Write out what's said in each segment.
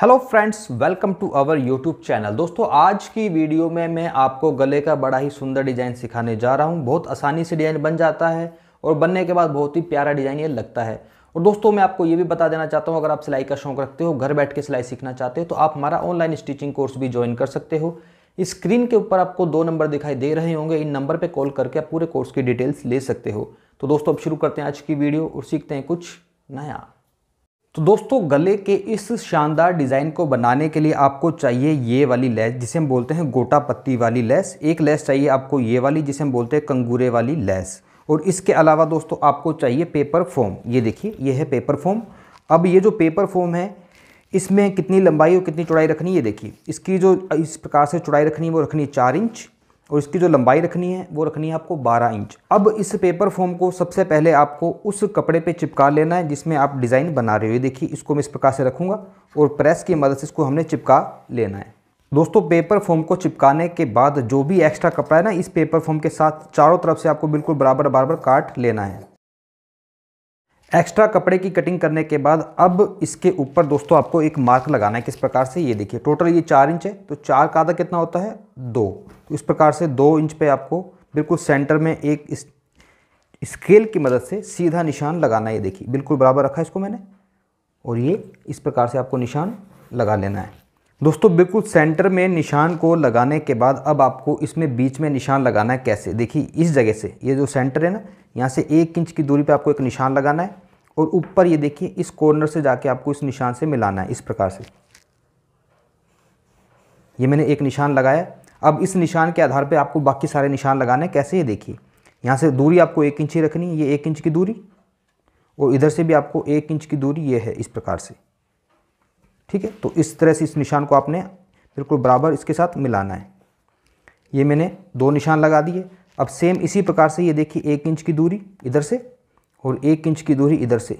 hello friends welcome to our YouTube channel दोस्तों आज की वीडियो में मैं आपको गले का बड़ा ही सुंदर डिज़ाइन सिखाने जा रहा हूं बहुत आसानी से डिज़ाइन बन जाता है और बनने के बाद बहुत ही प्यारा डिज़ाइन ये लगता है और दोस्तों मैं आपको ये भी बता देना चाहता हूं अगर आप सिलाई का शौक रखते हो घर बैठ के सिलाई सीखना चाहते हो तो आप हमारा ऑनलाइन स्टिचिंग कोर्स भी ज्वाइन कर सकते हो स्क्रीन के ऊपर आपको दो नंबर दिखाई दे रहे होंगे इन नंबर पर कॉल करके आप पूरे कोर्स की डिटेल्स ले सकते हो तो दोस्तों अब शुरू करते हैं आज की वीडियो और सीखते हैं कुछ नया तो दोस्तों गले के इस शानदार डिज़ाइन को बनाने के लिए आपको चाहिए ये वाली लेस जिसे हम बोलते हैं गोटा पत्ती वाली लेस एक लेस चाहिए आपको ये वाली जिसे हम बोलते हैं कंगूरे वाली लेस और इसके अलावा दोस्तों आपको चाहिए पेपर फोम ये देखिए ये है पेपर फोम अब ये जो पेपर फोम है इसमें कितनी लंबाई और कितनी चौड़ाई रखनी है ये देखिए इसकी जो इस प्रकार से चौड़ाई रखनी है वो रखनी है चार इंच और इसकी जो लंबाई रखनी है वो रखनी है आपको 12 इंच अब इस पेपर फॉर्म को सबसे पहले आपको उस कपड़े पे चिपका लेना है जिसमें आप डिज़ाइन बना रहे हो देखिए इसको मैं इस प्रकार से रखूँगा और प्रेस की मदद से इसको हमने चिपका लेना है दोस्तों पेपर फॉर्म को चिपकाने के बाद जो भी एक्स्ट्रा कपड़ा है ना इस पेपर फॉर्म के साथ चारों तरफ से आपको बिल्कुल बराबर बराबर काट लेना है एक्स्ट्रा कपड़े की कटिंग करने के बाद अब इसके ऊपर दोस्तों आपको एक मार्क लगाना है किस प्रकार से ये देखिए टोटल ये चार इंच है तो चार का आधा कितना होता है दो तो इस प्रकार से दो इंच पे आपको बिल्कुल सेंटर में एक इस स्केल की मदद से सीधा निशान लगाना है ये देखिए बिल्कुल बराबर रखा इसको मैंने और ये इस प्रकार से आपको निशान लगा लेना है दोस्तों बिल्कुल सेंटर में निशान को लगाने के बाद अब आपको इसमें बीच में निशान लगाना है कैसे देखिए इस जगह से ये जो सेंटर है ना यहाँ से एक इंच की दूरी पे आपको एक निशान लगाना है और ऊपर ये देखिए इस कॉर्नर से जाके आपको इस निशान से मिलाना है इस प्रकार से ये मैंने एक निशान लगाया अब इस निशान के आधार पर आपको बाकी सारे निशान लगाने कैसे ये देखिए यहाँ से दूरी आपको एक इंच ही रखनी है ये एक इंच की दूरी और इधर से भी आपको एक इंच की दूरी ये है इस प्रकार से ठीक है तो इस तरह से इस निशान को आपने बिल्कुल बराबर इसके साथ मिलाना है ये मैंने दो निशान लगा दिए अब सेम इसी प्रकार से ये देखिए एक इंच की दूरी इधर से और एक इंच की दूरी इधर से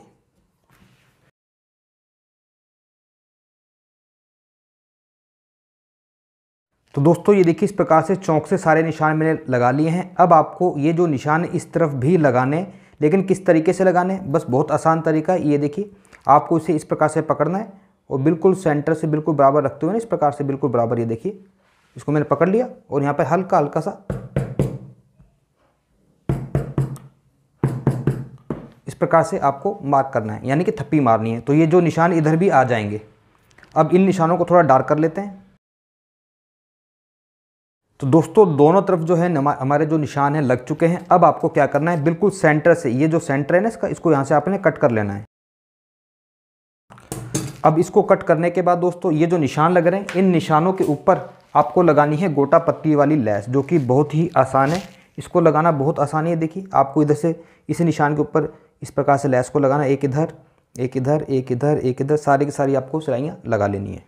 तो दोस्तों ये देखिए इस प्रकार से चौक से सारे निशान मैंने लगा लिए हैं अब आपको ये जो निशान इस तरफ भी लगाने लेकिन किस तरीके से लगाने बस बहुत आसान तरीका ये देखिए आपको इसे इस प्रकार से पकड़ना है और बिल्कुल सेंटर से बिल्कुल बराबर रखते हुए ना इस प्रकार से बिल्कुल बराबर ये देखिए इसको मैंने पकड़ लिया और यहाँ पर हल्का हल्का सा इस प्रकार से आपको मार्क करना है यानी कि थप्पी मारनी है तो ये जो निशान इधर भी आ जाएंगे अब इन निशानों को थोड़ा डार्क कर लेते हैं तो दोस्तों दोनों तरफ जो है हमारे जो निशान हैं लग चुके हैं अब आपको क्या करना है बिल्कुल सेंटर से ये जो सेंटर है ना इसका इसको यहाँ से आपने कट कर लेना है अब इसको कट करने के बाद दोस्तों ये जो निशान लग रहे हैं इन निशानों के ऊपर आपको लगानी है गोटा पत्ती वाली लैस जो कि बहुत ही आसान है इसको लगाना बहुत आसानी है देखिए आपको इधर से इसी निशान के ऊपर इस प्रकार से लैस को लगाना एक इधर एक इधर एक इधर एक इधर सारी की सारी आपको सिलाइयाँ लगा लेनी है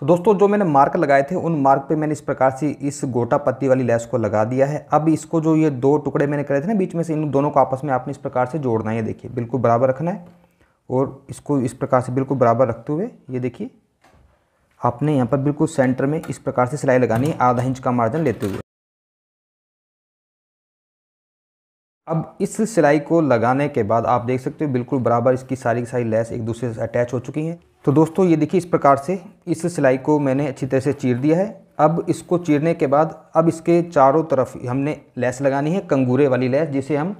तो दोस्तों जो मैंने मार्क लगाए थे उन मार्क पे मैंने इस प्रकार से इस गोटा पत्ती वाली लैस को लगा दिया है अब इसको जो ये दो टुकड़े मैंने करे थे ना बीच में से इन दोनों को आपस में आपने इस प्रकार से जोड़ना है देखिए बिल्कुल बराबर रखना है और इसको इस प्रकार से बिल्कुल बराबर रखते हुए ये देखिए आपने यहाँ पर बिल्कुल सेंटर में इस प्रकार से सिलाई लगानी है आधा इंच का मार्जिन लेते हुए अब इस सिलाई को लगाने के बाद आप देख सकते हो बिल्कुल बराबर इसकी सारी की सारी लैस एक दूसरे से अटैच हो चुकी हैं तो दोस्तों ये देखिए इस प्रकार से इस सिलाई को मैंने अच्छी तरह से चीर दिया है अब इसको चीरने के बाद अब इसके चारों तरफ हमने लेस लगानी है कंगूरे वाली लेस जिसे हम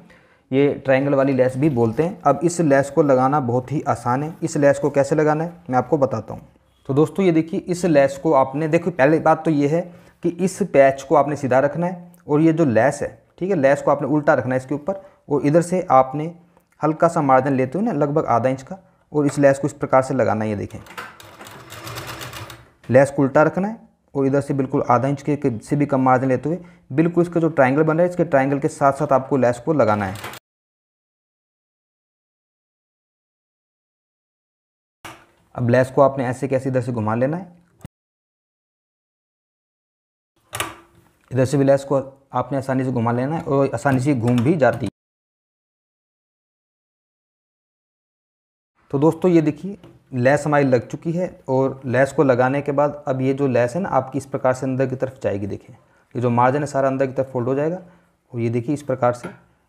ये ट्रायंगल वाली लेस भी बोलते हैं अब इस लेस को लगाना बहुत ही आसान है इस लेस को कैसे लगाना है मैं आपको बताता हूँ तो दोस्तों ये देखिए इस लेस को आपने देखो पहली बात तो ये है कि इस पैच को आपने सीधा रखना है और ये जो लेस है ठीक है लेस को आपने उल्टा रखना है इसके ऊपर और इधर से आपने हल्का सा मार्जिन लेते हुए ना लगभग आधा इंच का और इस लैस को इस प्रकार से लगाना है ये देखें लैस को उल्टा रखना है और इधर से बिल्कुल आधा इंच के से भी कम मार्जिन लेते हुए बिल्कुल इसका जो ट्राइंगल बन रहा है इसके ट्राइंगल के साथ साथ आपको लैस को लगाना है अब लैस को आपने ऐसे कैसे इधर से घुमा लेना है इधर से भी लैस को आपने आसानी से घुमा लेना है और आसानी से घूम भी जाती है तो दोस्तों ये देखिए लेस हमारी लग चुकी है और लेस को लगाने के बाद अब ये जो लेस है ना आपकी इस प्रकार से अंदर की तरफ जाएगी देखें ये जो मार्जिन है सारा अंदर की तरफ फोल्ड हो जाएगा और ये देखिए इस प्रकार से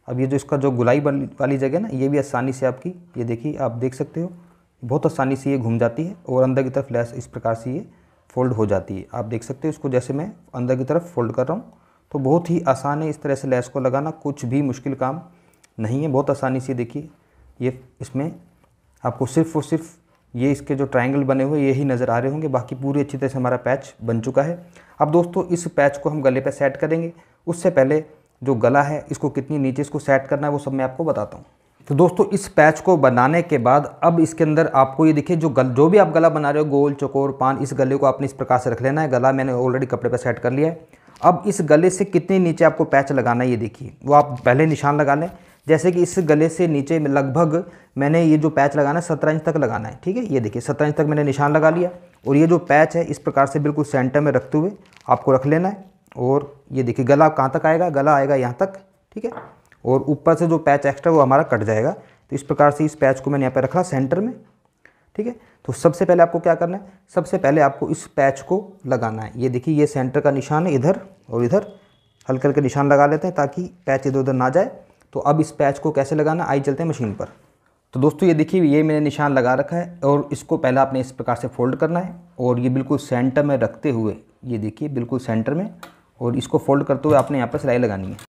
अब ये जो इसका जो गुलाई वाली जगह ना ये भी आसानी से आपकी ये देखिए आप देख सकते हो बहुत आसानी से ये घूम जाती है और अंदर की तरफ लेस इस प्रकार से ये फोल्ड हो जाती है आप देख सकते हो इसको जैसे मैं अंदर की तरफ फोल्ड कर रहा हूँ तो बहुत ही आसान है इस तरह से लेस को लगाना कुछ भी मुश्किल काम नहीं है बहुत आसानी से देखिए ये इसमें आपको सिर्फ और सिर्फ ये इसके जो ट्रायंगल बने हुए यही नज़र आ रहे होंगे बाकी पूरी अच्छी तरह से हमारा पैच बन चुका है अब दोस्तों इस पैच को हम गले पर सेट करेंगे उससे पहले जो गला है इसको कितनी नीचे इसको सेट करना है वो सब मैं आपको बताता हूँ तो दोस्तों इस पैच को बनाने के बाद अब इसके अंदर आपको ये देखिए जो गल जो भी आप गला बना रहे हो गोल चकोर पान इस गले को आपने इस प्रकार से रख लेना है गला मैंने ऑलरेडी कपड़े पर सेट कर लिया है अब इस गले से कितने नीचे आपको पैच लगाना है ये देखिए वो आप पहले निशान लगा लें जैसे कि इस गले से नीचे लगभग मैंने ये जो पैच लगाना है सत्रह इंच तक लगाना है ठीक है ये देखिए सत्रह इंच तक मैंने निशान लगा लिया और ये जो पैच है इस प्रकार से बिल्कुल सेंटर में रखते हुए आपको रख लेना है और ये देखिए गला कहाँ तक आएगा गला आएगा यहाँ तक ठीक है और ऊपर से जो पैच एक्स्ट्रा वो हमारा कट जाएगा तो इस प्रकार से इस पैच को मैंने यहाँ पर रखा सेंटर में ठीक है तो सबसे पहले आपको क्या करना है सबसे पहले आपको इस पैच को लगाना है ये देखिए ये सेंटर का निशान है इधर और इधर हल्के हल्के निशान लगा लेते हैं ताकि पैच इधर उधर ना जाए तो अब इस पैच को कैसे लगाना आई चलते हैं मशीन पर तो दोस्तों ये देखिए ये मैंने निशान लगा रखा है और इसको पहले आपने इस प्रकार से फोल्ड करना है और ये बिल्कुल सेंटर में रखते हुए ये देखिए बिल्कुल सेंटर में और इसको फोल्ड करते हुए आपने यहाँ पर सिलाई लगानी है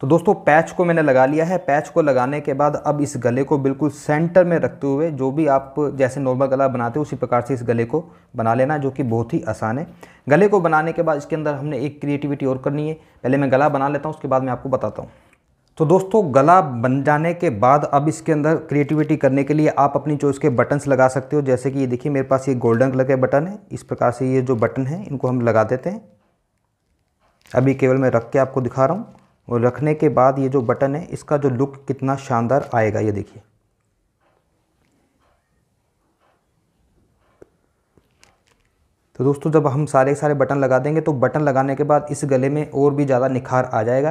तो दोस्तों पैच को मैंने लगा लिया है पैच को लगाने के बाद अब इस गले को बिल्कुल सेंटर में रखते हुए जो भी आप जैसे नॉर्मल गला बनाते हो उसी प्रकार से इस गले को बना लेना जो कि बहुत ही आसान है गले को बनाने के बाद इसके अंदर हमने एक क्रिएटिविटी और करनी है पहले मैं गला बना लेता हूँ उसके बाद मैं आपको बताता हूँ तो दोस्तों गला बन जाने के बाद अब इसके अंदर क्रिएटिविटी करने के लिए आप अपनी चॉइस के बटन्स लगा सकते हो जैसे कि ये देखिए मेरे पास ये गोल्डन कलर के बटन है इस प्रकार से ये जो बटन है इनको हम लगा देते हैं अभी केवल मैं रख के आपको दिखा रहा हूँ और रखने के बाद ये जो बटन है इसका जो लुक कितना शानदार आएगा ये देखिए तो दोस्तों जब हम सारे सारे बटन लगा देंगे तो बटन लगाने के बाद इस गले में और भी ज़्यादा निखार आ जाएगा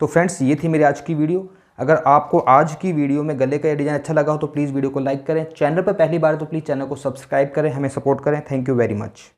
तो फ्रेंड्स ये थी मेरी आज की वीडियो अगर आपको आज की वीडियो में गले का डिज़ाइन अच्छा लगा हो तो प्लीज़ वीडियो को लाइक करें चैनल पर पहली बार तो प्लीज़ चैनल को सब्सक्राइब करें हमें सपोर्ट करें थैंक यू वेरी मच